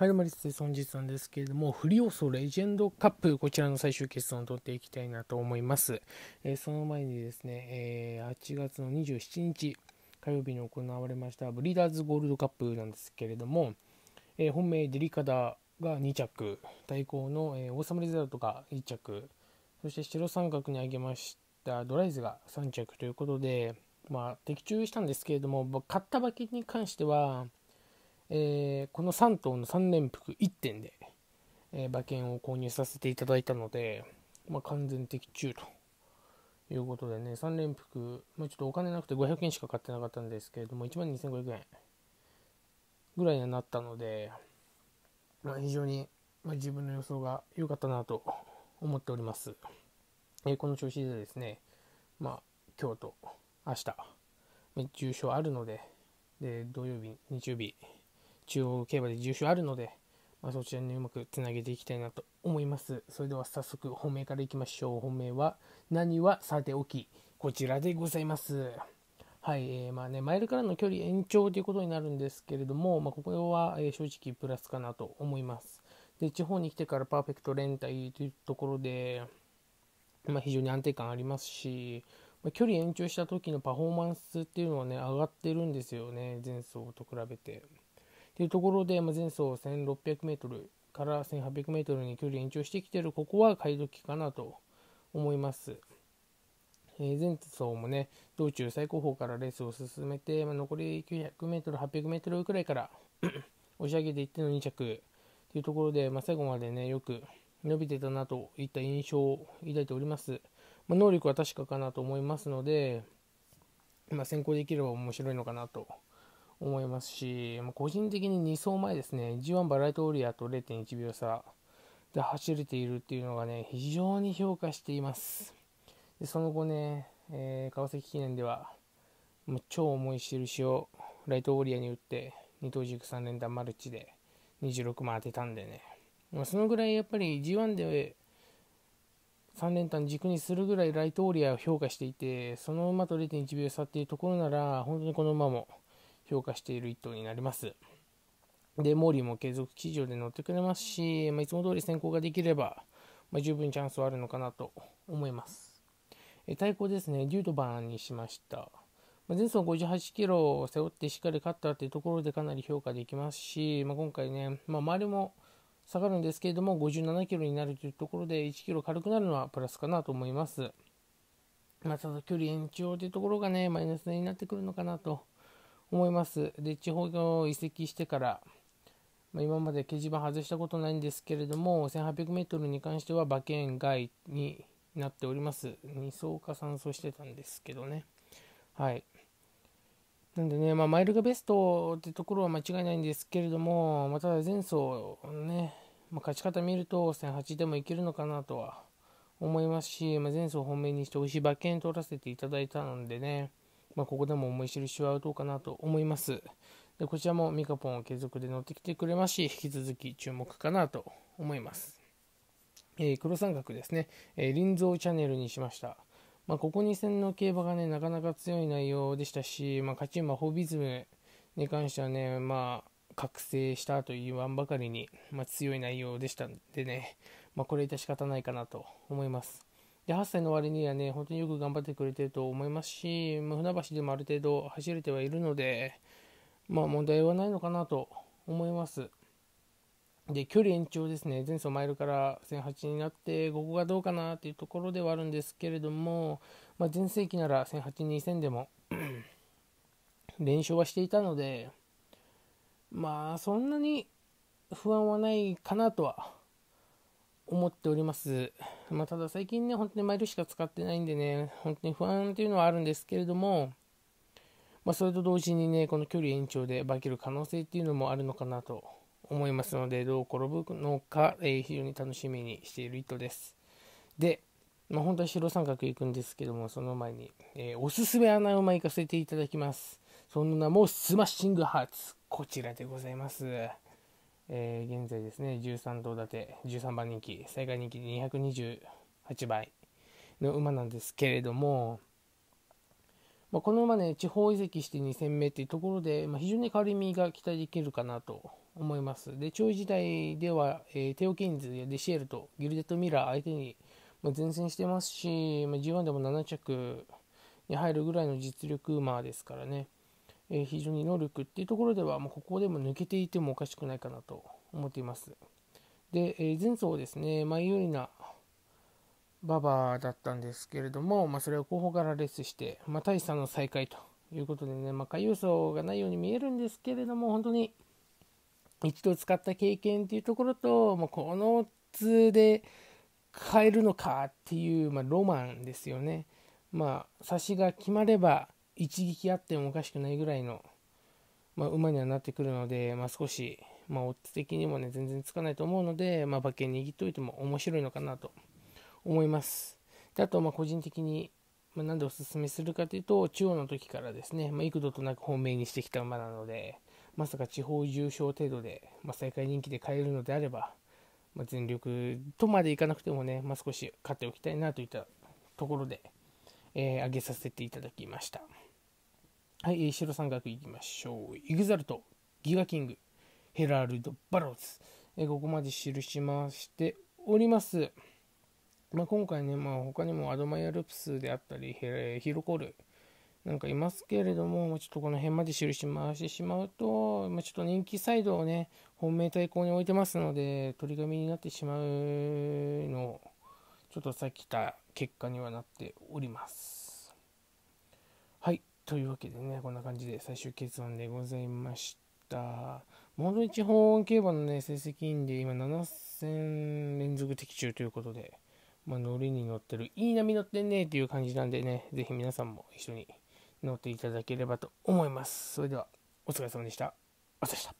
はい、どうも、です。本日なんですけれども、フリオソレジェンドカップ、こちらの最終決戦を取っていきたいなと思います。えー、その前にですね、えー、8月の27日、火曜日に行われましたブリーダーズゴールドカップなんですけれども、えー、本命デリカダが2着、対抗の、え王様レザートが1着、そして白三角に挙げましたドライズが3着ということで、まあ、的中したんですけれども、勝った馬券に関しては、えー、この3頭の3連複1点で、えー、馬券を購入させていただいたので、まあ、完全的中ということでね、3連複、まあ、ちょっとお金なくて500円しか買ってなかったんですけれども、1万2500円ぐらいになったので、まあ、非常に、ま自分の予想が良かったなと思っております。えー、この調子でですね、まあ、今日と明日、重症あるので、で土曜日、日曜日、中央競馬で重賞あるので、まあ、そちらにうまくつなげていきたいなと思います。それでは早速本命からいきましょう。本命は何はさておき、こちらでございます。はい、えー、まあね、マイルからの距離延長ということになるんですけれども、まあ、ここは、え正直プラスかなと思います。で、地方に来てからパーフェクト連帯というところで、まあ、非常に安定感ありますし、ま距離延長した時のパフォーマンスっていうのはね、上がってるんですよね、前走と比べて。というところで、まあ、前走 1600m から 1800m に距離延長してきてるここは買い時かなと思います。え前走もね、道中最高峰からレースを進めて、まあ、残り 900m、800m くらいから 押し上げていっての2着というところで、まあ、最後までね、よく伸びてたなといった印象を抱いております。まあ、能力は確かかなと思いますので、ま先行できれば面白いのかなと思いますし、個人的に2走前ですね、G1 バライトオリアと0.1秒差で走れているっていうのがね、非常に評価しています。でその後ね、えー、川崎記念では、もう超重い印をライトオリアに打って、2等軸3連単マルチで26万当てたんでね、まあ、そのぐらいやっぱり G1 で3連単軸にするぐらいライトオーリアを評価していてその馬と0.1秒差っていうところなら本当にこの馬も評価している一頭になります。で、モーリーも継続騎乗で乗ってくれますし、まあ、いつも通り先行ができれば、まあ、十分チャンスはあるのかなと思います。え対抗ですね、デュートバーンにしました。まあ、前走58キロを背負ってしっかり勝ったというところでかなり評価できますし、まあ、今回ね、まあ、周りも下がるんですけれども、57キロになるというところで1キロ軽くなるのはプラスかなと思います。まあ、ただ距離延長というところがね、マイナスになってくるのかなと思います。で、地方移籍してから、まあ、今まで掲示板外したことないんですけれども、1800メートルに関しては馬券外になっております。2層か3層してたんですけどね。はい。なんでね、まあ、マイルがベストってところは間違いないんですけれども、まあ、ただ前走ね、まあ、勝ち方見ると1008でもいけるのかなとは思いますし、まあ、前走本命にして美味しい馬券取らせていただいたのでね、まあ、ここでも思い知る印は打とうかなと思います。でこちらもミカポンを継続で乗ってきてくれますし、引き続き注目かなと思います。えー、黒三角ですね、えー、臨蔵チャンネルにしました。まあ、ここ2戦の競馬がね、なかなか強い内容でしたし、まあ、勝ち馬ホビズムに関してはね、まあ、覚醒したと言わんばかりに、まあ、強い内容でしたんでね、まあ、これ致し方ないかなと思います。で8歳の割にはね、本当によく頑張ってくれてると思いますし、まあ、船橋でもある程度走れてはいるので、まあ問題はないのかなと思います。で、距離延長ですね、前走マイルから1008になって、ここがどうかなというところではあるんですけれども、まあ、前世紀なら1008、2000でも 連勝はしていたので、まあそんなに不安はないかなとは思っております。まあ、ただ最近ね、本当にマイルしか使ってないんでね、本当に不安っていうのはあるんですけれども、まあ、それと同時にね、この距離延長で化ける可能性っていうのもあるのかなと思いますので、どう転ぶのか、えー、非常に楽しみにしている意図です。で、まあ、本当は白三角行くんですけども、その前に、えー、おすすめ穴馬行かせていただきます。その名もスマッシングハーツ。こちらでございます。えー、現在ですね、13頭立て、13番人気、最下人気228倍の馬なんですけれども、まあ、この馬ね、地方移籍して2戦目っていうところで、まあ、非常に軽みが期待できるかなと思います。で、中位時代では、えー、テオ・ケインズやデシエルとギルデット・ミラー相手に、ま前線してますし、まあ、G1 でも7着に入るぐらいの実力馬ですからね。え非常に能力っていうところでは、もうここでも抜けていてもおかしくないかなと思っています。で、え前走ですね、前有利な馬場だったんですけれども、まあ、それを後方からレースして、まあ、大差の再開ということでね、まあ、下優走がないように見えるんですけれども、本当に一度使った経験っていうところと、もうこの図で変えるのかっていう、まあ、ロマンですよね。まあ、差しが決まれば、一撃あってもおかしくないぐらいの、まあ、馬にはなってくるので、まあ、少し、まあ、オッズ的にもね全然つかないと思うので、まあ、馬券握っておいても面白いのかなと思いますであとまあ個人的に、まあ、でおすすめするかというと中央の時からですね、まあ、幾度となく本命にしてきた馬なのでまさか地方重賞程度で、まあ、再開人気で買えるのであれば、まあ、全力とまでいかなくてもね、まあ、少し勝っておきたいなといったところで、えー、上げさせていただきました。はい、白三角いきましょう。イグザルト、ギガキング、ヘラルド・バローズ。えここまで記しましております。まあ、今回ね、まあ、他にもアドマイアルプスであったり、ヘヒロコールなんかいますけれども、ちょっとこの辺まで印回してしまうと、まあ、ちょっと人気サイドをね、本命対抗に置いてますので、取り紙になってしまうのを、ちょっとさっきた結果にはなっております。はい。というわけでね、こんな感じで最終結論でございました。モール1本競馬のね、成績いで、今7戦連続的中ということで、まあ、乗りに乗ってる、いい波乗ってんねーっていう感じなんでね、ぜひ皆さんも一緒に乗っていただければと思います。それでは、お疲れ様でした。お疲れ様でした。